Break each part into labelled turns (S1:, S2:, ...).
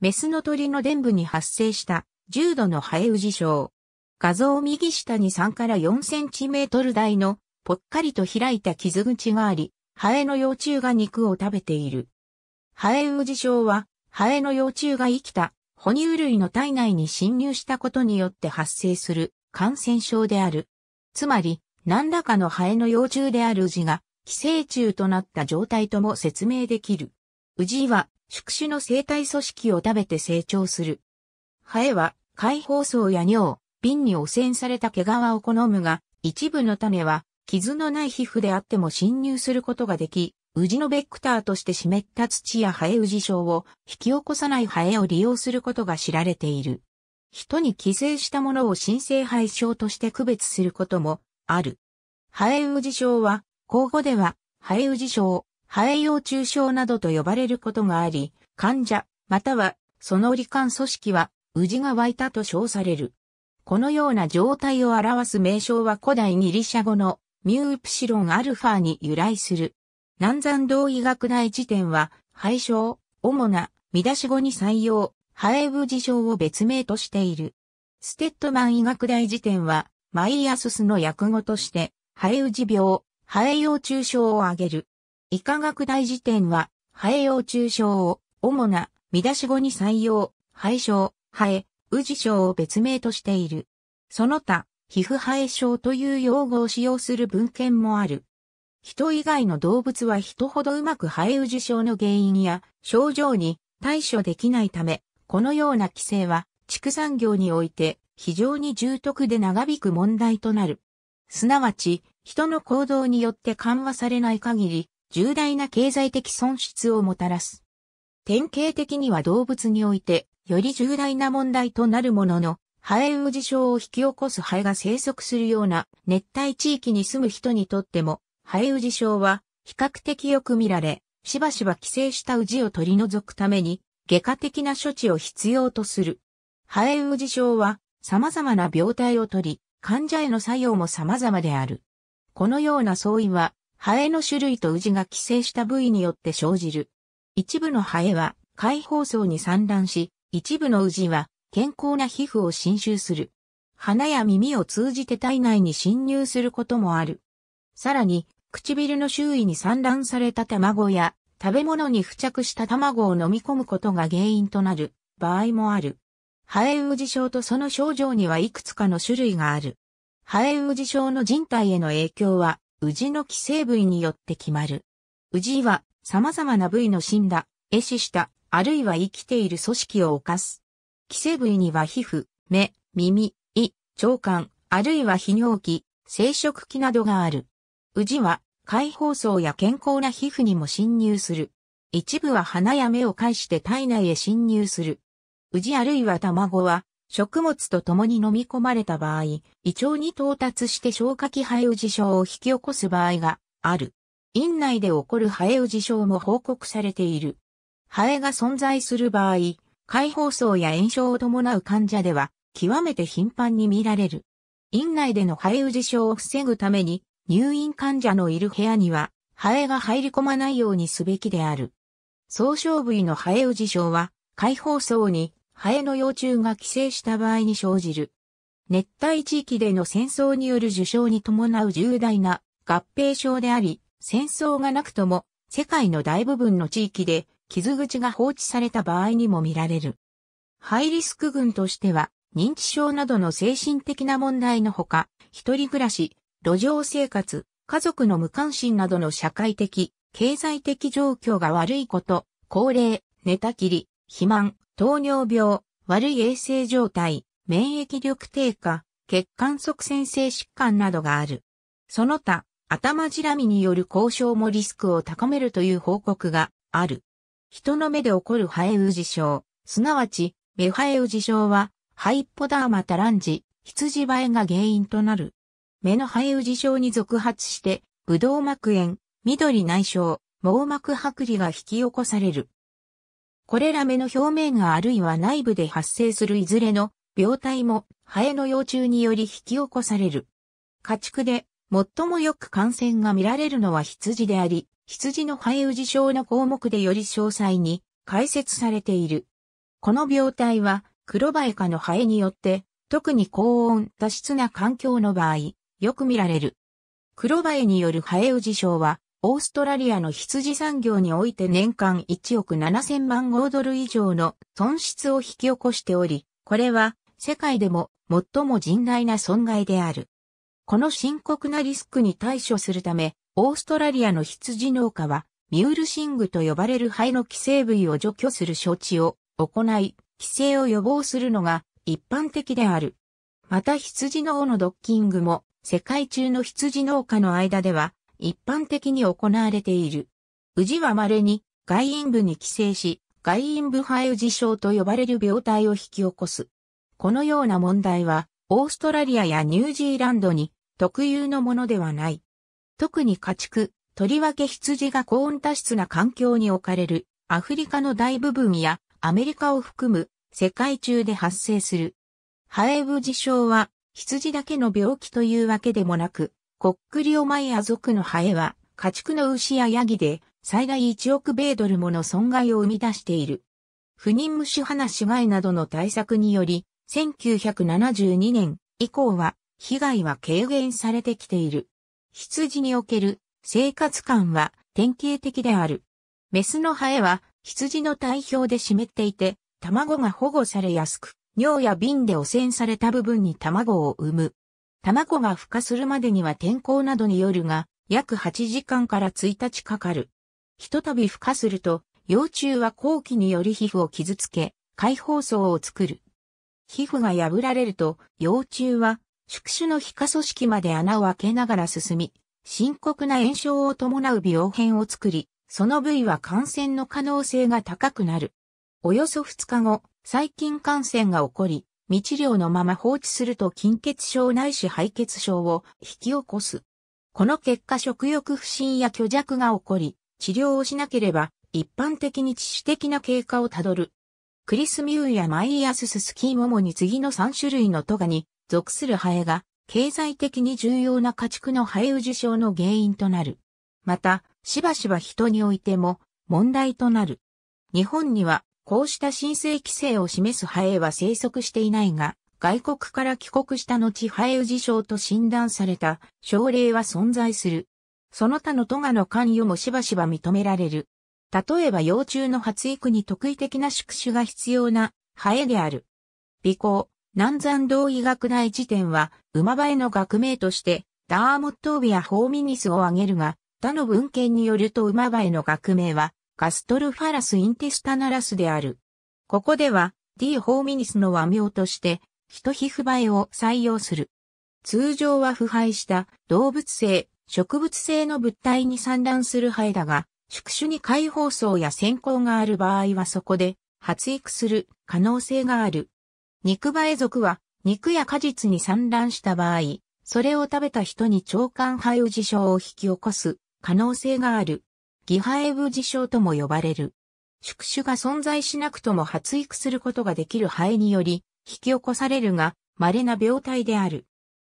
S1: メスの鳥の伝部に発生した重度のハエウジ症。画像右下に3から4センチメートル大のぽっかりと開いた傷口があり、ハエの幼虫が肉を食べている。ハエウジ症は、ハエの幼虫が生きた哺乳類の体内に侵入したことによって発生する感染症である。つまり、何らかのハエの幼虫であるウジが寄生虫となった状態とも説明できる。ウジは宿主の生体組織を食べて成長する。ハエは、解放層や尿、瓶に汚染された毛皮を好むが、一部の種は、傷のない皮膚であっても侵入することができ、ウジのベクターとして湿った土やハエウジ症を引き起こさないハエを利用することが知られている。人に寄生したものを新生肺症として区別することもある。ハエウジ症は、口語では、ハエウジ症、肺葉中症などと呼ばれることがあり、患者、またはその罹患組織は、うじが湧いたと称される。このような状態を表す名称は古代ギリシャ語のミュープシロンアルファに由来する。南山道医学大辞典は、肺症、主な、見出し語に採用、肺エブ事を別名としている。ステッドマン医学大辞典は、マイアススの訳語として、肺うじ病、肺エ中症を挙げる。医科学大辞典は、ハエ用中症を、主な、見出し語に採用、肺症、ハエ、ウジ症を別名としている。その他、皮膚ハエ症という用語を使用する文献もある。人以外の動物は人ほどうまくハエウジ症の原因や症状に対処できないため、このような規制は畜産業において非常に重篤で長引く問題となる。すなわち、人の行動によって緩和されない限り、重大な経済的損失をもたらす。典型的には動物において、より重大な問題となるものの、ハエウジ症を引き起こすハエが生息するような熱帯地域に住む人にとっても、ハエウジ症は比較的よく見られ、しばしば寄生したウジを取り除くために、外科的な処置を必要とする。ハエウジ症は様々な病態を取り、患者への作用も様々である。このような相違は、ハエの種類とウジが寄生した部位によって生じる。一部のハエは解放層に産卵し、一部のウジは健康な皮膚を侵襲する。鼻や耳を通じて体内に侵入することもある。さらに、唇の周囲に産卵された卵や、食べ物に付着した卵を飲み込むことが原因となる場合もある。ハエウジ症とその症状にはいくつかの種類がある。ハエウジ症の人体への影響はジの寄生部位によって決まる。ジは様々な部位の死んだ、壊死した、あるいは生きている組織を犯す。寄生部位には皮膚、目、耳、胃、腸管、あるいは泌尿器、生殖器などがある。ジは解放層や健康な皮膚にも侵入する。一部は鼻や目を介して体内へ侵入する。ジあるいは卵は食物と共に飲み込まれた場合、胃腸に到達して消化器肺右症を引き起こす場合がある。院内で起こる肺右症も報告されている。肺が存在する場合、解放層や炎症を伴う患者では、極めて頻繁に見られる。院内での肺右症を防ぐために、入院患者のいる部屋には、肺が入り込まないようにすべきである。総症部位の肺うじ症は、解放層にハエの幼虫が寄生した場合に生じる。熱帯地域での戦争による受傷に伴う重大な合併症であり、戦争がなくとも世界の大部分の地域で傷口が放置された場合にも見られる。ハイリスク群としては、認知症などの精神的な問題のほか、一人暮らし、路上生活、家族の無関心などの社会的、経済的状況が悪いこと、高齢、寝たきり、肥満、糖尿病、悪い衛生状態、免疫力低下、血管塞栓性疾患などがある。その他、頭じらみによる交渉もリスクを高めるという報告がある。人の目で起こるハエウジ症、すなわち、メハエウジ症は、ハイポダーマタランジ、羊ハエが原因となる。目のハエウジ症に続発して、ブドウ膜炎、緑内障、網膜剥離が引き起こされる。これら目の表面があるいは内部で発生するいずれの病態もハエの幼虫により引き起こされる。家畜で最もよく感染が見られるのは羊であり、羊のエウジ症の項目でより詳細に解説されている。この病態は、黒バエ科のハエによって、特に高温多湿な環境の場合、よく見られる。黒バエによるハエウジ症は、オーストラリアの羊産業において年間1億7000万豪ドル以上の損失を引き起こしており、これは世界でも最も甚大な損害である。この深刻なリスクに対処するため、オーストラリアの羊農家は、ミュールシングと呼ばれる肺の寄生部位を除去する処置を行い、寄生を予防するのが一般的である。また羊の尾のドッキングも世界中の羊農家の間では一般的に行われている。宇治は稀に外陰部に寄生し、外陰部肺宇治症と呼ばれる病態を引き起こす。このような問題は、オーストラリアやニュージーランドに特有のものではない。特に家畜、とりわけ羊が高温多湿な環境に置かれるアフリカの大部分やアメリカを含む世界中で発生する。ハエブ事象は羊だけの病気というわけでもなく、コックリオマイア族のハエは、家畜の牛やヤギで、最大1億米ドルもの損害を生み出している。不妊無種花死害などの対策により、1972年以降は、被害は軽減されてきている。羊における生活感は典型的である。メスのハエは羊の体表で湿っていて、卵が保護されやすく、尿や瓶で汚染された部分に卵を産む。卵が孵化するまでには天候などによるが、約8時間から1日かかる。ひとたび孵化すると、幼虫は後期により皮膚を傷つけ、解放層を作る。皮膚が破られると、幼虫は、宿主の皮下組織まで穴を開けながら進み、深刻な炎症を伴う病変を作り、その部位は感染の可能性が高くなる。およそ2日後、細菌感染が起こり、未治療のまま放置すると筋血症ないし敗血症を引き起こす。この結果食欲不振や虚弱が起こり、治療をしなければ一般的に致死的な経過をたどる。クリスミューやマイアスススキーモモに次の3種類のトガに属するハエが経済的に重要な家畜のハエウジ症の原因となる。また、しばしば人においても問題となる。日本にはこうした申請規制を示すハエは生息していないが、外国から帰国した後ハエウジ症と診断された症例は存在する。その他のトガの関与もしばしば認められる。例えば幼虫の発育に特異的な宿主が必要なハエである。尾行、南山道医学大辞典は馬場への学名としてダーモットービアホーミニスを挙げるが、他の文献によると馬場への学名はガストルファラス・インテスタナラスである。ここでは、D ホーミニスの和名として、人皮膚映えを採用する。通常は腐敗した動物性、植物性の物体に散乱する肺だが、宿主に解放層や先行がある場合はそこで発育する可能性がある。肉映え属は肉や果実に散乱した場合、それを食べた人に腸管肺を事象を引き起こす可能性がある。ギハエブ事象とも呼ばれる。宿主が存在しなくとも発育することができるハエにより、引き起こされるが、稀な病態である。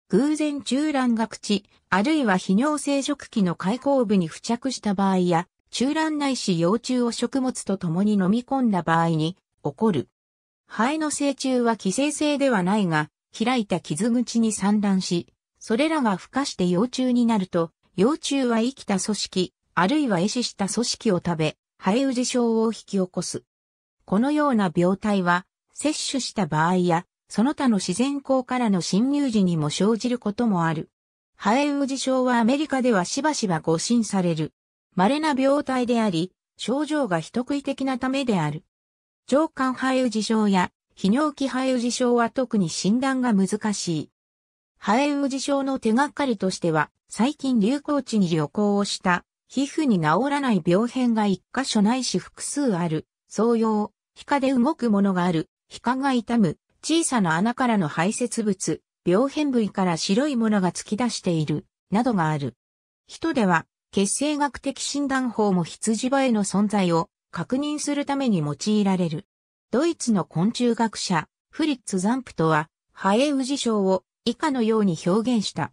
S1: 偶然中卵が口、あるいは泌尿生殖器の開口部に付着した場合や、中卵内し幼虫を食物と共に飲み込んだ場合に、起こる。ハエの成虫は寄生性ではないが、開いた傷口に散乱し、それらが孵化して幼虫になると、幼虫は生きた組織、あるいは壊死した組織を食べ、肺ウジ症を引き起こす。このような病態は、摂取した場合や、その他の自然光からの侵入時にも生じることもある。肺ウジ症はアメリカではしばしば誤診される。稀な病態であり、症状が人食い的なためである。上管肺ウジ症や、泌尿器肺ウジ症は特に診断が難しい。肺ウジ症の手がかりとしては、最近流行地に旅行をした皮膚に治らない病変が一箇所ないし複数ある、創用、皮下で動くものがある、皮下が痛む、小さな穴からの排泄物、病変部位から白いものが突き出している、などがある。人では、血清学的診断法も羊場への存在を確認するために用いられる。ドイツの昆虫学者、フリッツ・ザンプトは、ハエウジ症を以下のように表現した。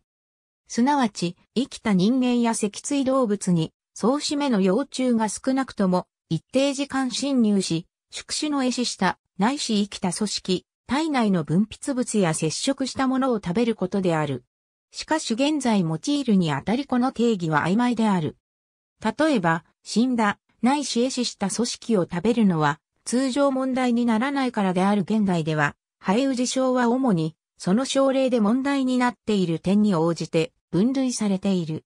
S1: すなわち、生きた人間や脊椎動物に、総締めの幼虫が少なくとも、一定時間侵入し、宿主の餌死した、ないし生きた組織、体内の分泌物や接触したものを食べることである。しかし現在用いるにあたりこの定義は曖昧である。例えば、死んだ、ないし餌死した組織を食べるのは、通常問題にならないからである現代では、ハエウジ症は主に、その症例で問題になっている点に応じて、分類されている。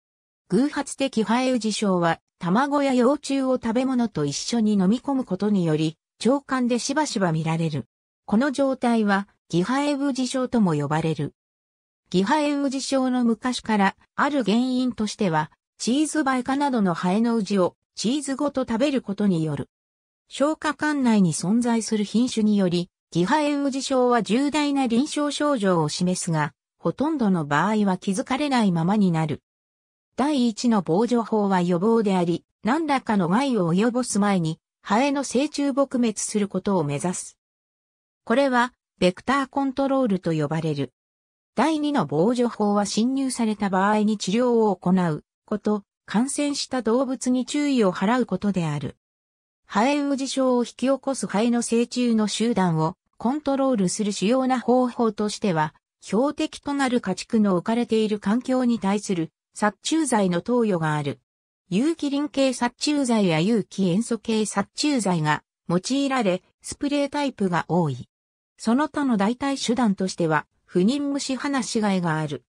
S1: 偶発的ハエウジ症は、卵や幼虫を食べ物と一緒に飲み込むことにより、腸管でしばしば見られる。この状態は、ギハエウジ症とも呼ばれる。ギハエウジ症の昔から、ある原因としては、チーズバイカなどのハエのウジをチーズごと食べることによる。消化管内に存在する品種により、ギハエウジ症は重大な臨床症状を示すが、ほとんどの場合は気づかれないままになる。第一の防除法は予防であり、何らかの害を及ぼす前に、ハエの成虫撲滅することを目指す。これは、ベクターコントロールと呼ばれる。第二の防除法は侵入された場合に治療を行うこと、感染した動物に注意を払うことである。ハエウジ症を引き起こすハエの成虫の集団をコントロールする主要な方法としては、標的となる家畜の置かれている環境に対する殺虫剤の投与がある。有機リン系殺虫剤や有機塩素系殺虫剤が用いられ、スプレータイプが多い。その他の代替手段としては、不妊虫し死いがある。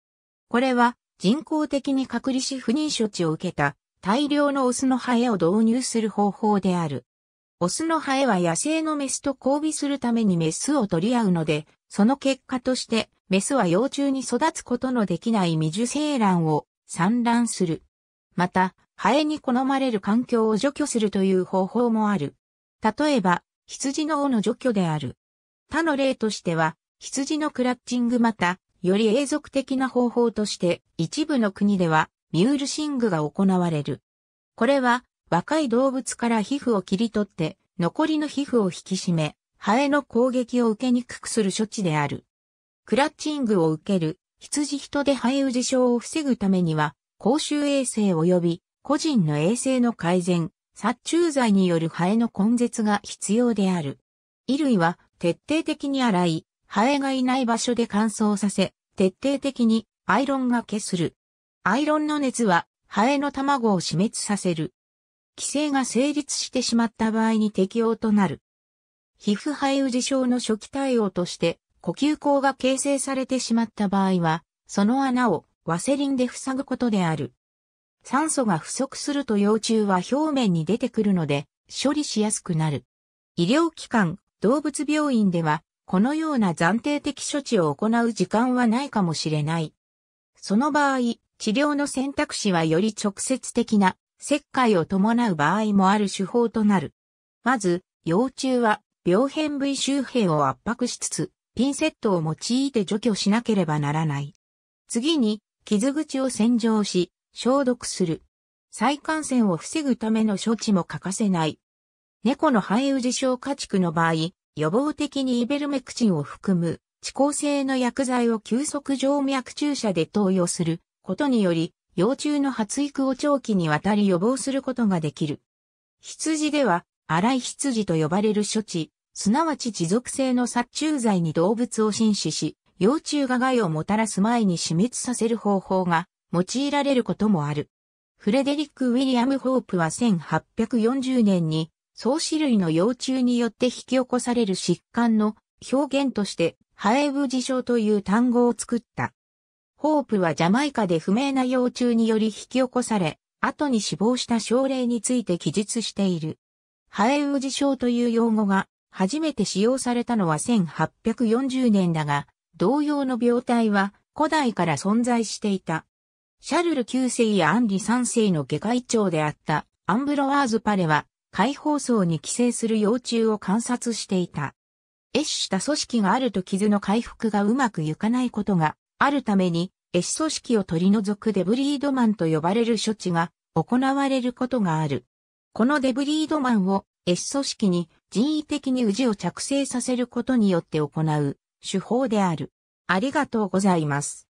S1: これは人工的に隔離し不妊処置を受けた大量のオスのハエを導入する方法である。オスのハエは野生のメスと交尾するためにメスを取り合うので、その結果として、メスは幼虫に育つことのできない未受精卵を産卵する。また、ハエに好まれる環境を除去するという方法もある。例えば、羊の尾の除去である。他の例としては、羊のクラッチングまた、より永続的な方法として、一部の国では、ミュールシングが行われる。これは、若い動物から皮膚を切り取って、残りの皮膚を引き締め、ハエの攻撃を受けにくくする処置である。クラッチングを受ける羊人でハエウジ症を防ぐためには、公衆衛生及び個人の衛生の改善、殺虫剤によるハエの根絶が必要である。衣類は徹底的に洗い、ハエがいない場所で乾燥させ、徹底的にアイロンがけする。アイロンの熱はハエの卵を死滅させる。規制が成立してしまった場合に適用となる。皮膚肺右症の初期対応として、呼吸口が形成されてしまった場合は、その穴をワセリンで塞ぐことである。酸素が不足すると幼虫は表面に出てくるので、処理しやすくなる。医療機関、動物病院では、このような暫定的処置を行う時間はないかもしれない。その場合、治療の選択肢はより直接的な切開を伴う場合もある手法となる。まず、幼虫は病変部位周辺を圧迫しつつ、ピンセットを用いて除去しなければならない。次に、傷口を洗浄し、消毒する。再感染を防ぐための処置も欠かせない。猫の肺ウジ症家畜の場合、予防的にイベルメクチンを含む、遅効性の薬剤を急速静脈注射で投与することにより、幼虫の発育を長期にわたり予防することができる。羊では、荒い羊と呼ばれる処置、すなわち持続性の殺虫剤に動物を侵死し、幼虫が害をもたらす前に死滅させる方法が用いられることもある。フレデリック・ウィリアム・ホープは1840年に、草子類の幼虫によって引き起こされる疾患の表現として、ハエブ事象という単語を作った。ホープはジャマイカで不明な幼虫により引き起こされ、後に死亡した症例について記述している。ハエウジ症という用語が初めて使用されたのは1840年だが、同様の病態は古代から存在していた。シャルル9世やアンリ3世の下界長であったアンブロワーズ・パレは解放層に寄生する幼虫を観察していた。エシした組織があると傷の回復がうまくいかないことがあるために、エュ組織を取り除くデブリードマンと呼ばれる処置が行われることがある。このデブリードマンを S 組織に人為的に氏を着生させることによって行う手法である。ありがとうございます。